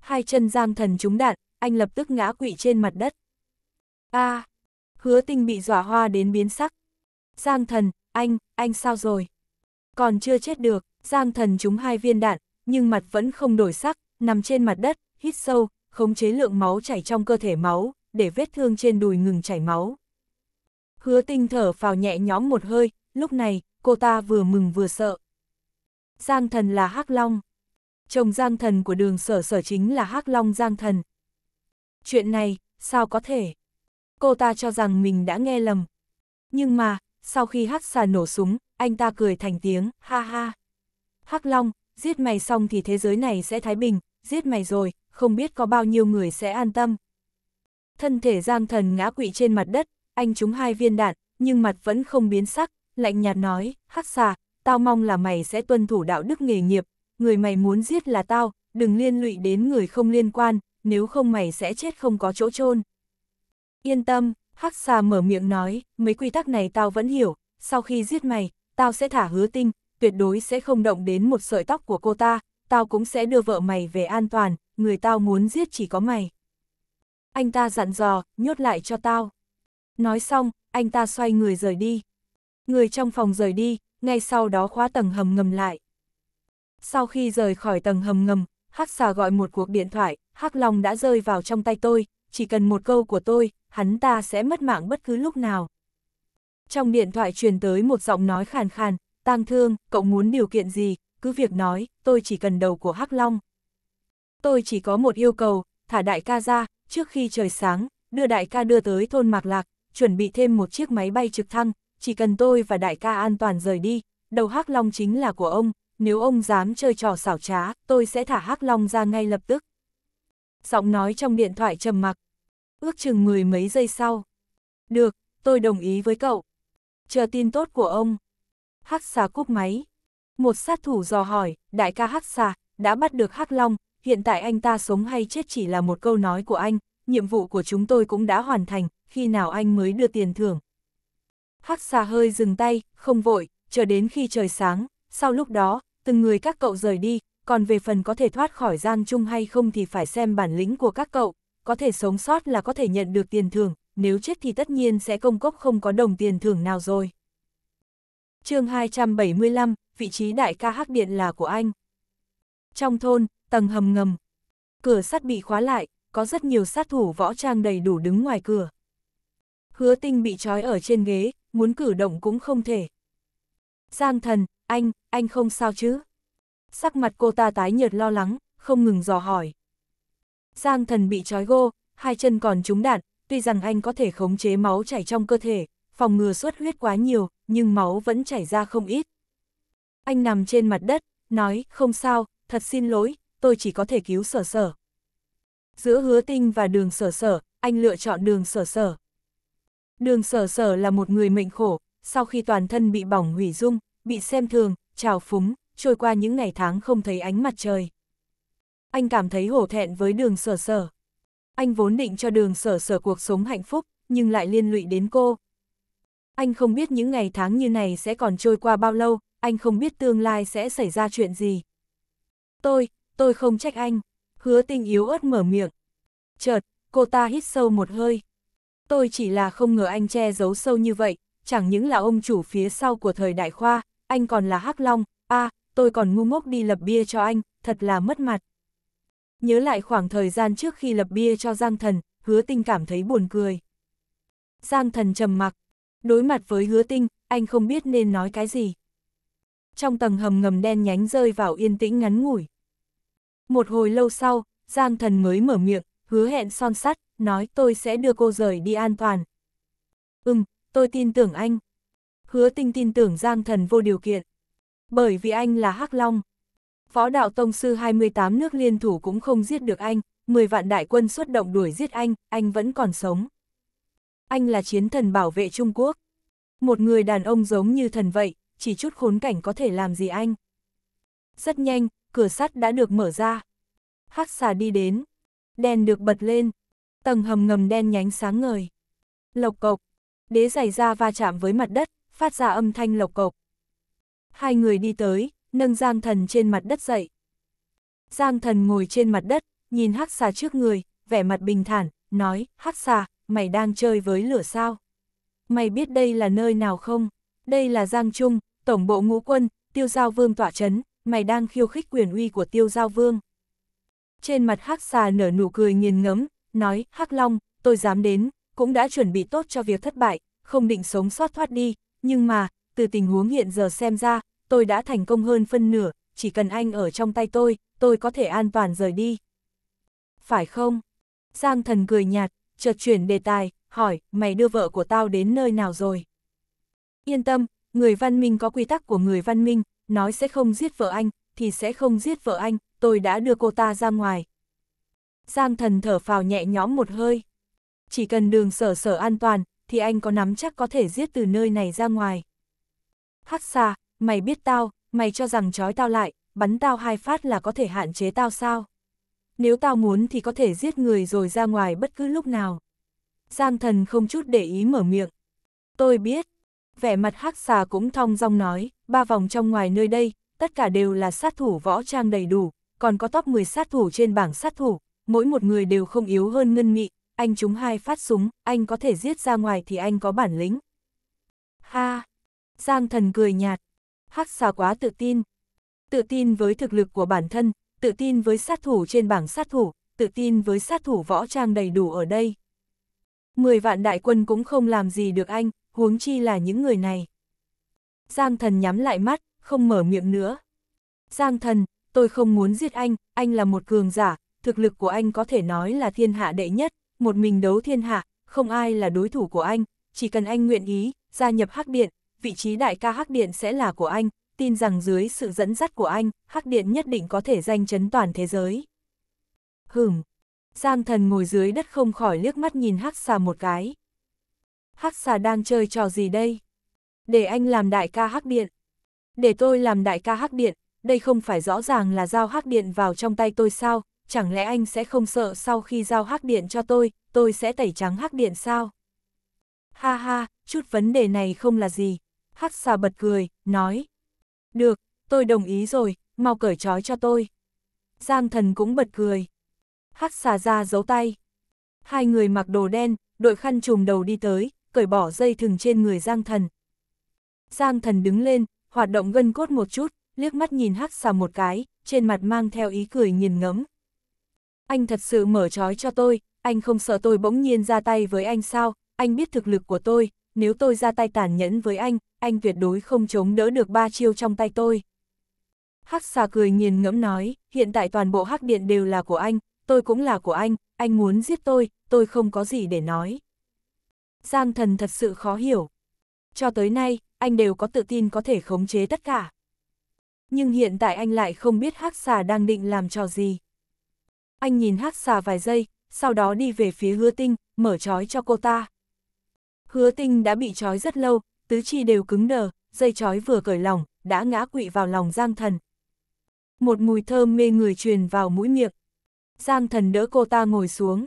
hai chân giang thần trúng đạn, anh lập tức ngã quỵ trên mặt đất. a à, hứa tinh bị dọa hoa đến biến sắc. Giang thần, anh, anh sao rồi? Còn chưa chết được, giang thần trúng hai viên đạn, nhưng mặt vẫn không đổi sắc, nằm trên mặt đất, hít sâu, khống chế lượng máu chảy trong cơ thể máu, để vết thương trên đùi ngừng chảy máu. Hứa tinh thở vào nhẹ nhõm một hơi, lúc này, cô ta vừa mừng vừa sợ. Giang thần là hắc Long chồng giang thần của đường sở sở chính là hắc Long giang thần. Chuyện này, sao có thể? Cô ta cho rằng mình đã nghe lầm. Nhưng mà, sau khi hắc xà nổ súng, anh ta cười thành tiếng, ha ha. hắc Long, giết mày xong thì thế giới này sẽ thái bình, giết mày rồi, không biết có bao nhiêu người sẽ an tâm. Thân thể giang thần ngã quỵ trên mặt đất, anh trúng hai viên đạn, nhưng mặt vẫn không biến sắc, lạnh nhạt nói, hắc xà, tao mong là mày sẽ tuân thủ đạo đức nghề nghiệp, người mày muốn giết là tao, đừng liên lụy đến người không liên quan, nếu không mày sẽ chết không có chỗ chôn. Yên tâm, Hắc Sa mở miệng nói, mấy quy tắc này tao vẫn hiểu, sau khi giết mày, tao sẽ thả hứa tinh, tuyệt đối sẽ không động đến một sợi tóc của cô ta, tao cũng sẽ đưa vợ mày về an toàn, người tao muốn giết chỉ có mày. Anh ta dặn dò, nhốt lại cho tao. Nói xong, anh ta xoay người rời đi. Người trong phòng rời đi, ngay sau đó khóa tầng hầm ngầm lại. Sau khi rời khỏi tầng hầm ngầm, Hắc xà gọi một cuộc điện thoại, Hắc Long đã rơi vào trong tay tôi, chỉ cần một câu của tôi, hắn ta sẽ mất mạng bất cứ lúc nào. Trong điện thoại truyền tới một giọng nói khàn khàn, tang thương, cậu muốn điều kiện gì, cứ việc nói, tôi chỉ cần đầu của Hắc Long. Tôi chỉ có một yêu cầu, thả đại ca ra, trước khi trời sáng, đưa đại ca đưa tới thôn Mạc Lạc, chuẩn bị thêm một chiếc máy bay trực thăng, chỉ cần tôi và đại ca an toàn rời đi, đầu Hắc Long chính là của ông, nếu ông dám chơi trò xảo trá, tôi sẽ thả Hắc Long ra ngay lập tức. Giọng nói trong điện thoại trầm mặc. Ước chừng mười mấy giây sau. Được, tôi đồng ý với cậu. Chờ tin tốt của ông. Hắc xà cúp máy. Một sát thủ dò hỏi, đại ca Hắc xà, đã bắt được Hắc Long, hiện tại anh ta sống hay chết chỉ là một câu nói của anh, nhiệm vụ của chúng tôi cũng đã hoàn thành, khi nào anh mới đưa tiền thưởng. Hắc xà hơi dừng tay, không vội, chờ đến khi trời sáng, sau lúc đó, từng người các cậu rời đi, còn về phần có thể thoát khỏi Giang Trung hay không thì phải xem bản lĩnh của các cậu, có thể sống sót là có thể nhận được tiền thưởng, nếu chết thì tất nhiên sẽ công cốc không có đồng tiền thưởng nào rồi. chương 275, vị trí đại ca hắc điện là của anh. Trong thôn, tầng hầm ngầm, cửa sắt bị khóa lại, có rất nhiều sát thủ võ trang đầy đủ đứng ngoài cửa. Hứa tinh bị trói ở trên ghế, muốn cử động cũng không thể. Giang thần, anh, anh không sao chứ? Sắc mặt cô ta tái nhợt lo lắng, không ngừng dò hỏi. Giang thần bị trói gô, hai chân còn trúng đạn, tuy rằng anh có thể khống chế máu chảy trong cơ thể, phòng ngừa xuất huyết quá nhiều, nhưng máu vẫn chảy ra không ít. Anh nằm trên mặt đất, nói, không sao, thật xin lỗi, tôi chỉ có thể cứu sở sở. Giữa hứa tinh và đường sở sở, anh lựa chọn đường sở sở. Đường sở sở là một người mệnh khổ, sau khi toàn thân bị bỏng hủy dung, bị xem thường, trào phúng, trôi qua những ngày tháng không thấy ánh mặt trời. Anh cảm thấy hổ thẹn với đường sở sở. Anh vốn định cho đường sở sở cuộc sống hạnh phúc, nhưng lại liên lụy đến cô. Anh không biết những ngày tháng như này sẽ còn trôi qua bao lâu, anh không biết tương lai sẽ xảy ra chuyện gì. Tôi, tôi không trách anh. Hứa tinh yếu ớt mở miệng. Chợt, cô ta hít sâu một hơi. Tôi chỉ là không ngờ anh che giấu sâu như vậy, chẳng những là ông chủ phía sau của thời đại khoa, anh còn là Hắc Long, a, à, tôi còn ngu ngốc đi lập bia cho anh, thật là mất mặt. Nhớ lại khoảng thời gian trước khi lập bia cho Giang Thần, Hứa Tinh cảm thấy buồn cười. Giang Thần trầm mặc, đối mặt với Hứa Tinh, anh không biết nên nói cái gì. Trong tầng hầm ngầm đen nhánh rơi vào yên tĩnh ngắn ngủi. Một hồi lâu sau, Giang Thần mới mở miệng, hứa hẹn son sắt, nói tôi sẽ đưa cô rời đi an toàn. Ừm, tôi tin tưởng anh hứa tinh tin tưởng Giang Thần vô điều kiện. Bởi vì anh là Hắc Long. phó đạo Tông Sư 28 nước liên thủ cũng không giết được anh, 10 vạn đại quân xuất động đuổi giết anh, anh vẫn còn sống. Anh là chiến thần bảo vệ Trung Quốc. Một người đàn ông giống như thần vậy, chỉ chút khốn cảnh có thể làm gì anh. Rất nhanh, cửa sắt đã được mở ra. Hắc xà đi đến. Đèn được bật lên. Tầng hầm ngầm đen nhánh sáng ngời. Lộc cộc. Đế giày ra va chạm với mặt đất, phát ra âm thanh lộc cộc. Hai người đi tới, nâng Giang Thần trên mặt đất dậy. Giang Thần ngồi trên mặt đất, nhìn hắc xà trước người, vẻ mặt bình thản, nói, hắc xà, mày đang chơi với lửa sao? Mày biết đây là nơi nào không? Đây là Giang Trung, tổng bộ ngũ quân, tiêu giao vương tỏa chấn, mày đang khiêu khích quyền uy của tiêu giao vương. Trên mặt hắc xà nở nụ cười nghiền ngấm, nói, hắc long, tôi dám đến, cũng đã chuẩn bị tốt cho việc thất bại, không định sống sót thoát đi, nhưng mà, từ tình huống hiện giờ xem ra, tôi đã thành công hơn phân nửa, chỉ cần anh ở trong tay tôi, tôi có thể an toàn rời đi. Phải không? Giang thần cười nhạt, chợt chuyển đề tài, hỏi, mày đưa vợ của tao đến nơi nào rồi? Yên tâm, người văn minh có quy tắc của người văn minh, nói sẽ không giết vợ anh, thì sẽ không giết vợ anh, tôi đã đưa cô ta ra ngoài. Giang thần thở phào nhẹ nhõm một hơi. Chỉ cần đường sở sở an toàn, thì anh có nắm chắc có thể giết từ nơi này ra ngoài. Hắc xà, mày biết tao, mày cho rằng trói tao lại, bắn tao hai phát là có thể hạn chế tao sao? Nếu tao muốn thì có thể giết người rồi ra ngoài bất cứ lúc nào. Giang thần không chút để ý mở miệng. Tôi biết. Vẻ mặt hắc xà cũng thong dong nói, ba vòng trong ngoài nơi đây, tất cả đều là sát thủ võ trang đầy đủ, còn có top 10 sát thủ trên bảng sát thủ, mỗi một người đều không yếu hơn ngân mị, anh chúng hai phát súng, anh có thể giết ra ngoài thì anh có bản lĩnh. Ha! Giang thần cười nhạt. Hắc xà quá tự tin. Tự tin với thực lực của bản thân, tự tin với sát thủ trên bảng sát thủ, tự tin với sát thủ võ trang đầy đủ ở đây. Mười vạn đại quân cũng không làm gì được anh, huống chi là những người này. Giang thần nhắm lại mắt, không mở miệng nữa. Giang thần, tôi không muốn giết anh, anh là một cường giả, thực lực của anh có thể nói là thiên hạ đệ nhất một mình đấu thiên hạ, không ai là đối thủ của anh, chỉ cần anh nguyện ý, gia nhập Hắc Điện, vị trí đại ca Hắc Điện sẽ là của anh, tin rằng dưới sự dẫn dắt của anh, Hắc Điện nhất định có thể danh chấn toàn thế giới. Hửm, Giang thần ngồi dưới đất không khỏi liếc mắt nhìn Hắc xà một cái. Hắc xà đang chơi trò gì đây? Để anh làm đại ca Hắc Điện. Để tôi làm đại ca Hắc Điện, đây không phải rõ ràng là giao Hắc Điện vào trong tay tôi sao, chẳng lẽ anh sẽ không sợ sau khi giao hắc điện cho tôi, tôi sẽ tẩy trắng hắc điện sao? Ha ha, chút vấn đề này không là gì. Hắc xà bật cười, nói. Được, tôi đồng ý rồi, mau cởi trói cho tôi. Giang thần cũng bật cười. Hắc xà ra giấu tay. Hai người mặc đồ đen, đội khăn trùm đầu đi tới, cởi bỏ dây thừng trên người Giang thần. Giang thần đứng lên, hoạt động gân cốt một chút, liếc mắt nhìn hắc xà một cái, trên mặt mang theo ý cười nghiền ngẫm, anh thật sự mở trói cho tôi, anh không sợ tôi bỗng nhiên ra tay với anh sao, anh biết thực lực của tôi, nếu tôi ra tay tàn nhẫn với anh, anh tuyệt đối không chống đỡ được ba chiêu trong tay tôi. Hắc xà cười nghiền ngẫm nói, hiện tại toàn bộ hắc điện đều là của anh, tôi cũng là của anh, anh muốn giết tôi, tôi không có gì để nói. Giang thần thật sự khó hiểu. Cho tới nay, anh đều có tự tin có thể khống chế tất cả. Nhưng hiện tại anh lại không biết hắc xà đang định làm trò gì anh nhìn hát xà vài giây, sau đó đi về phía hứa tinh, mở trói cho cô ta. Hứa tinh đã bị trói rất lâu, tứ chi đều cứng đờ, dây trói vừa cởi lòng, đã ngã quỵ vào lòng Giang Thần. Một mùi thơm mê người truyền vào mũi miệng. Giang Thần đỡ cô ta ngồi xuống.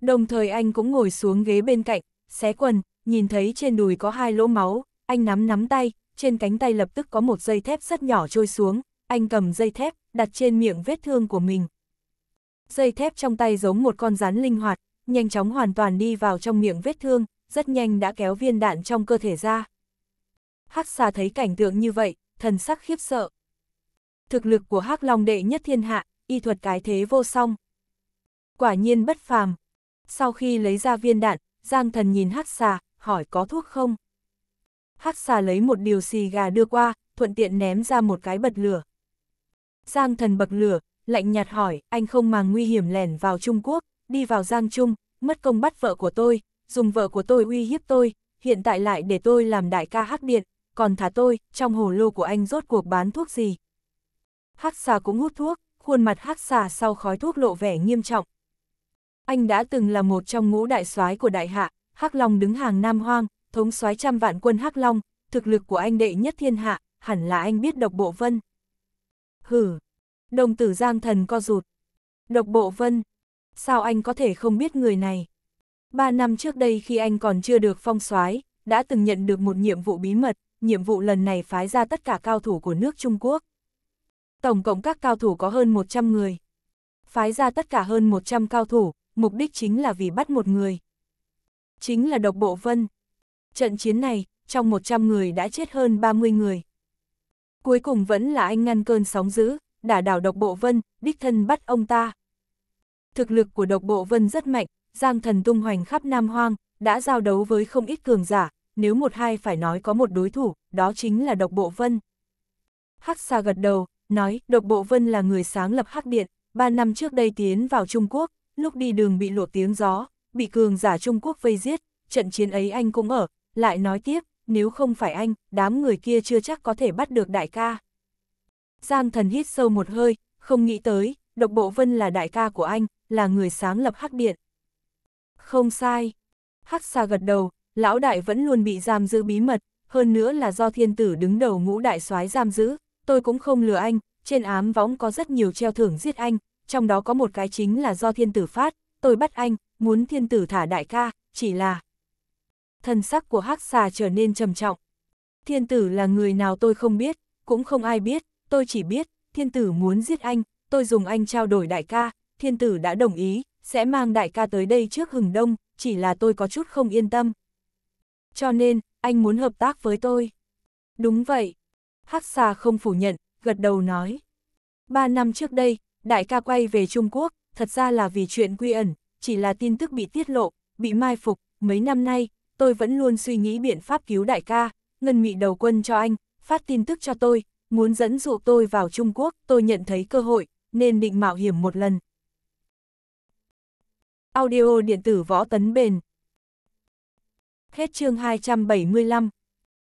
Đồng thời anh cũng ngồi xuống ghế bên cạnh, xé quần, nhìn thấy trên đùi có hai lỗ máu, anh nắm nắm tay, trên cánh tay lập tức có một dây thép rất nhỏ trôi xuống, anh cầm dây thép, đặt trên miệng vết thương của mình, dây thép trong tay giống một con rắn linh hoạt, nhanh chóng hoàn toàn đi vào trong miệng vết thương, rất nhanh đã kéo viên đạn trong cơ thể ra. Hắc xà thấy cảnh tượng như vậy, thần sắc khiếp sợ. Thực lực của Hắc Long đệ nhất thiên hạ, y thuật cái thế vô song. Quả nhiên bất phàm. Sau khi lấy ra viên đạn, Giang thần nhìn Hắc xà, hỏi có thuốc không? Hắc xà lấy một điều xì gà đưa qua, thuận tiện ném ra một cái bật lửa. Giang thần bật lửa, lạnh nhạt hỏi, anh không màng nguy hiểm lẻn vào Trung Quốc, đi vào Giang Trung, mất công bắt vợ của tôi, dùng vợ của tôi uy hiếp tôi, hiện tại lại để tôi làm đại ca hắc điện, còn thả tôi, trong hồ lô của anh rốt cuộc bán thuốc gì. Hắc xà cũng hút thuốc, khuôn mặt hắc xà sau khói thuốc lộ vẻ nghiêm trọng. Anh đã từng là một trong ngũ đại soái của đại hạ, Hắc Long đứng hàng Nam Hoang, thống soái trăm vạn quân Hắc Long, thực lực của anh đệ nhất thiên hạ, hẳn là anh biết độc bộ vân. hừ Đồng tử giang thần co rụt. Độc bộ vân. Sao anh có thể không biết người này? Ba năm trước đây khi anh còn chưa được phong soái đã từng nhận được một nhiệm vụ bí mật, nhiệm vụ lần này phái ra tất cả cao thủ của nước Trung Quốc. Tổng cộng các cao thủ có hơn 100 người. Phái ra tất cả hơn 100 cao thủ, mục đích chính là vì bắt một người. Chính là độc bộ vân. Trận chiến này, trong 100 người đã chết hơn 30 người. Cuối cùng vẫn là anh ngăn cơn sóng dữ, đả đảo độc bộ vân, đích thân bắt ông ta. Thực lực của độc bộ vân rất mạnh, giang thần tung hoành khắp Nam Hoang, đã giao đấu với không ít cường giả, nếu một hai phải nói có một đối thủ, đó chính là độc bộ vân. Hắc xa gật đầu, nói độc bộ vân là người sáng lập Hắc Điện, ba năm trước đây tiến vào Trung Quốc, lúc đi đường bị lộ tiếng gió, bị cường giả Trung Quốc vây giết, trận chiến ấy anh cũng ở, lại nói tiếp, nếu không phải anh, đám người kia chưa chắc có thể bắt được đại ca. Giang thần hít sâu một hơi, không nghĩ tới, độc bộ vân là đại ca của anh, là người sáng lập hắc điện. Không sai. Hắc xa gật đầu, lão đại vẫn luôn bị giam giữ bí mật, hơn nữa là do thiên tử đứng đầu ngũ đại soái giam giữ, tôi cũng không lừa anh, trên ám võng có rất nhiều treo thưởng giết anh, trong đó có một cái chính là do thiên tử phát, tôi bắt anh, muốn thiên tử thả đại ca, chỉ là... Thần sắc của hắc xà trở nên trầm trọng. Thiên tử là người nào tôi không biết, cũng không ai biết, tôi chỉ biết, thiên tử muốn giết anh, tôi dùng anh trao đổi đại ca, thiên tử đã đồng ý, sẽ mang đại ca tới đây trước hừng đông, chỉ là tôi có chút không yên tâm. Cho nên, anh muốn hợp tác với tôi. Đúng vậy. Hắc xà không phủ nhận, gật đầu nói. Ba năm trước đây, đại ca quay về Trung Quốc, thật ra là vì chuyện quy ẩn, chỉ là tin tức bị tiết lộ, bị mai phục. Mấy năm nay, tôi vẫn luôn suy nghĩ biện pháp cứu đại ca, ngân mị đầu quân cho anh, phát tin tức cho tôi, muốn dẫn dụ tôi vào Trung Quốc, tôi nhận thấy cơ hội, nên định mạo hiểm một lần. Audio điện tử võ tấn bền Hết chương 275